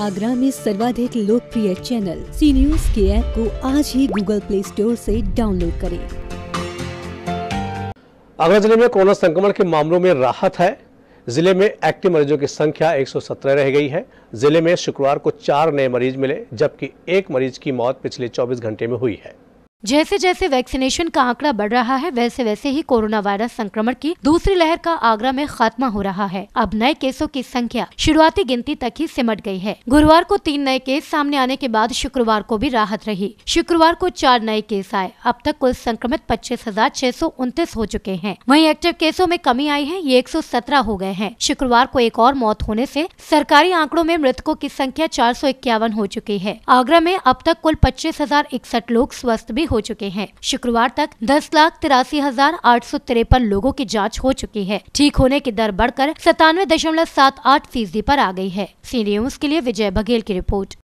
आगरा में सर्वाधिक लोकप्रिय चैनल सी न्यूज के ऐप को आज ही गूगल प्ले स्टोर से डाउनलोड करें आगरा जिले में कोरोना संक्रमण के मामलों में राहत है जिले में एक्टिव मरीजों की संख्या 117 रह गई है जिले में शुक्रवार को चार नए मरीज मिले जबकि एक मरीज की मौत पिछले 24 घंटे में हुई है जैसे जैसे वैक्सीनेशन का आंकड़ा बढ़ रहा है वैसे वैसे ही कोरोना वायरस संक्रमण की दूसरी लहर का आगरा में खात्मा हो रहा है अब नए केसों की संख्या शुरुआती गिनती तक ही सिमट गई है गुरुवार को तीन नए केस सामने आने के बाद शुक्रवार को भी राहत रही शुक्रवार को चार नए केस आए अब तक कुल संक्रमित पच्चीस हजार छह सौ उनतीस हो चुके हैं वही एक्टिव केसों में कमी आई है ये एक सौ सत्रह हो गए हैं शुक्रवार को एक और मौत होने ऐसी सरकारी आंकड़ों में मृतकों की संख्या चार सौ इक्यावन हो चुकी है आगरा में अब तक कुल पच्चीस हजार इकसठ लोग स्वस्थ भी हो चुके हैं शुक्रवार तक दस लाख तिरासी हजार आठ सौ तिरपन लोगो की जाँच हो चुकी है ठीक होने की दर बढ़कर सतानवे दशमलव सात आठ फीसदी आरोप आ गई है सी न्यूज के लिए विजय बघेल की रिपोर्ट